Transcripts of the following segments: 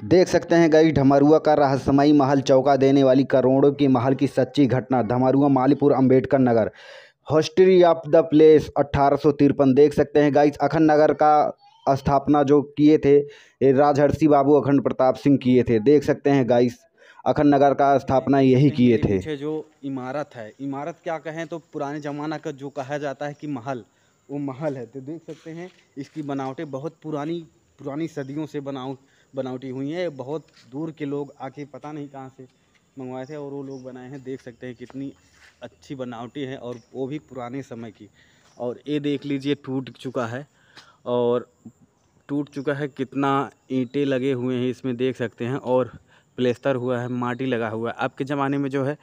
देख सकते हैं गई ढमरुआ का रहस्यमयी महल चौका देने वाली करोड़ों की महल की सच्ची घटना Dhamrua Malipur Ambedkar Nagar history of the place अट्ठारह देख सकते हैं गाइस अखंड नगर का स्थापना जो किए थे राजहर्षि बाबू अखंड प्रताप सिंह किए थे देख सकते हैं गाइस अखंड नगर का स्थापना यही किए थे जो इमारत है इमारत क्या कहें तो पुराने ज़माना का जो कहा जाता है कि महल वो महल है तो देख सकते हैं इसकी बनावटें बहुत पुरानी पुरानी सदियों से बनाव बनावटी हुई हैं बहुत दूर के लोग आके पता नहीं कहाँ से मंगवाए थे और वो लोग बनाए हैं देख सकते हैं कितनी अच्छी बनावटी है और वो भी पुराने समय की और ये देख लीजिए टूट चुका है और टूट चुका है कितना ईंटे लगे हुए हैं इसमें देख सकते हैं और प्लेस्टर हुआ है माटी लगा हुआ है अब के ज़माने में जो है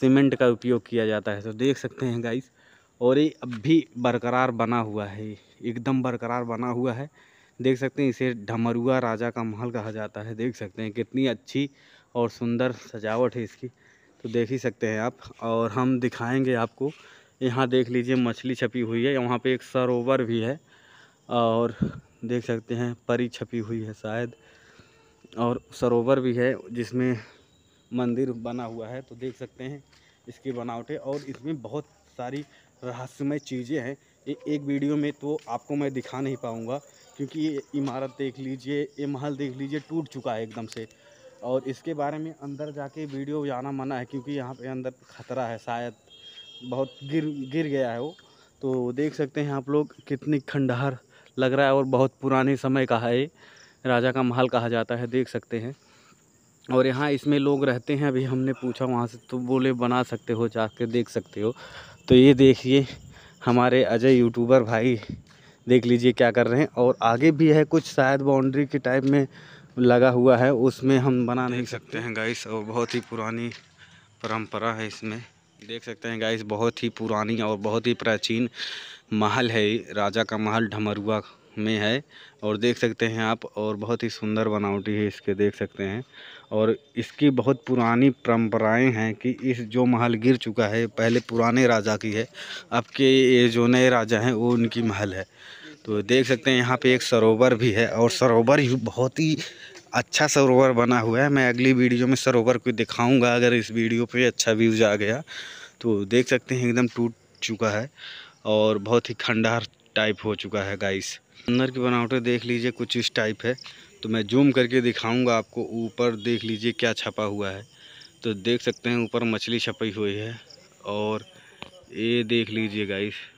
सीमेंट का उपयोग किया जाता है तो देख सकते हैं गाइस और ये अब भी बरकरार बना हुआ है एकदम बरकरार बना हुआ है देख सकते हैं इसे ढमरुआ राजा का महल कहा जाता है देख सकते हैं कितनी अच्छी और सुंदर सजावट है इसकी तो देख ही सकते हैं आप और हम दिखाएंगे आपको यहाँ देख लीजिए मछली छपी हुई है वहाँ पे एक सरोवर भी है और देख सकते हैं परी छपी हुई है शायद और सरोवर भी है जिसमें मंदिर बना हुआ है तो देख सकते हैं इसकी बनावटें और इसमें बहुत सारी रहस्यमय चीज़ें हैं ये एक वीडियो में तो आपको मैं दिखा नहीं पाऊँगा क्योंकि ये इमारत देख लीजिए ये महल देख लीजिए टूट चुका है एकदम से और इसके बारे में अंदर जाके वीडियो जाना मना है क्योंकि यहाँ पे अंदर ख़तरा है शायद बहुत गिर गिर गया है वो तो देख सकते हैं आप लोग कितनी खंडहर लग रहा है और बहुत पुराने समय का है राजा का महल कहा जाता है देख सकते हैं और यहाँ इसमें लोग रहते हैं अभी हमने पूछा वहाँ से तो बोले बना सकते हो जा कर देख सकते हो तो ये देखिए हमारे अजय यूट्यूबर भाई देख लीजिए क्या कर रहे हैं और आगे भी है कुछ शायद बाउंड्री के टाइप में लगा हुआ है उसमें हम बना नहीं सकते हैं गाइस और बहुत ही पुरानी परंपरा है इसमें देख सकते हैं गाइस बहुत ही पुरानी और बहुत ही प्राचीन महल है राजा का महल ढमरुआ में है और देख सकते हैं आप और बहुत ही सुंदर बनावटी है इसके देख सकते हैं और इसकी बहुत पुरानी परंपराएं हैं कि इस जो महल गिर चुका है पहले पुराने राजा की है अब के ये जो नए राजा हैं वो उनकी महल है तो देख सकते हैं यहाँ पे एक सरोवर भी है और सरोवर ही बहुत ही अच्छा सरोवर बना हुआ है मैं अगली वीडियो में सरोवर को दिखाऊँगा अगर इस वीडियो पर अच्छा व्यूज़ आ गया तो देख सकते हैं एकदम टूट चुका है और बहुत ही खंडहर टाइप हो चुका है गाइस अंदर की बनावटें देख लीजिए कुछ इस टाइप है तो मैं जूम करके दिखाऊंगा आपको ऊपर देख लीजिए क्या छपा हुआ है तो देख सकते हैं ऊपर मछली छपी हुई है और ये देख लीजिए गाइस